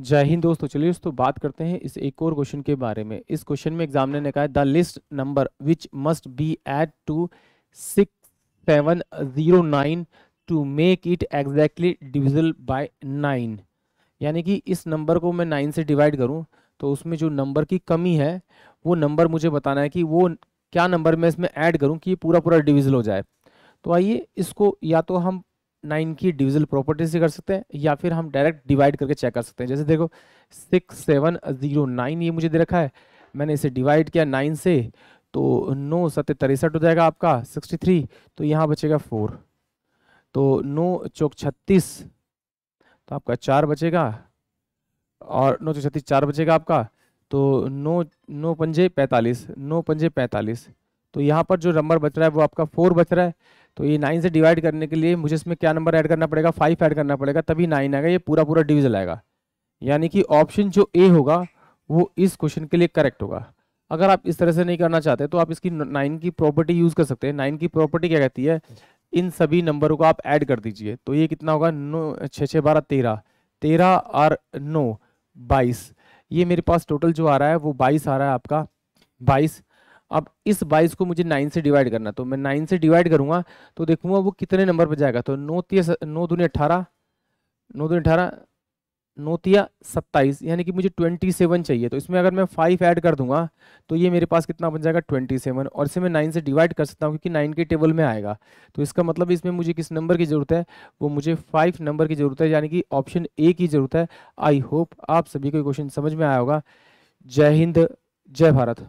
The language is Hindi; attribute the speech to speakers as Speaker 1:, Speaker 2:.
Speaker 1: जय हिंद दोस्तों चलिए दोस्तों बात करते हैं इस एक और क्वेश्चन के बारे में इस क्वेश्चन में एग्जामिनर ने कहा the least number which must be add to six seven zero nine to make it exactly divisible by nine यानी कि इस नंबर को मैं नाइन से डिवाइड करूं तो उसमें जो नंबर की कमी है वो नंबर मुझे बताना है कि वो क्या नंबर मैं इसमें ऐड करूँ कि पूरा पूरा डिविजल हो जाए तो आइए इसको या तो हम नाइन की डिविजल प्रॉपर्टी से कर सकते हैं या फिर हम डायरेक्ट डिवाइड करके चेक कर सकते हैं जैसे देखो सिक्स सेवन जीरो नाइन ये मुझे दे रखा है मैंने इसे डिवाइड किया नाइन से तो नौ सत्य तिरसठ हो जाएगा आपका सिक्सटी थ्री तो यहाँ बचेगा फोर तो नौ चौक छत्तीस तो आपका चार बचेगा और नौ चौक छत्तीस चार बचेगा आपका तो नौ नौ पंजे पैंतालीस नौ पंजे पैंतालीस तो यहाँ पर जो नंबर बच रहा है वो आपका फोर बच रहा है तो ये नाइन से डिवाइड करने के लिए मुझे इसमें क्या नंबर ऐड करना पड़ेगा फाइव ऐड करना पड़ेगा तभी नाइन आएगा ये पूरा पूरा डिविजल आएगा यानी कि ऑप्शन जो ए होगा वो इस क्वेश्चन के लिए करेक्ट होगा अगर आप इस तरह से नहीं करना चाहते तो आप इसकी नाइन की प्रॉपर्टी यूज़ कर सकते हैं नाइन की प्रॉपर्टी क्या कहती है इन सभी नंबरों को आप ऐड कर दीजिए तो ये कितना होगा नो छः छः बारह तेरह तेरह और नौ बाईस ये मेरे पास टोटल जो आ रहा है वो बाईस आ रहा है आपका बाईस अब इस बाईस को मुझे नाइन से डिवाइड करना तो मैं नाइन से डिवाइड करूंगा तो देखूंगा वो कितने नंबर पर जाएगा तो नौ तीस नौ दूनी अट्ठारह नौ दूनी अठारह नोतिया सत्ताईस यानी कि मुझे ट्वेंटी सेवन चाहिए तो इसमें अगर मैं फाइव ऐड कर दूंगा तो ये मेरे पास कितना बन जाएगा ट्वेंटी सेवन और इसे मैं नाइन से डिवाइड कर सकता हूँ क्योंकि नाइन के टेबल में आएगा तो इसका मतलब इसमें मुझे किस नंबर की ज़रूरत है वो मुझे फाइव नंबर की ज़रूरत है यानी कि ऑप्शन ए की ज़रूरत है आई होप आप सभी को क्वेश्चन समझ में आया होगा जय हिंद जय भारत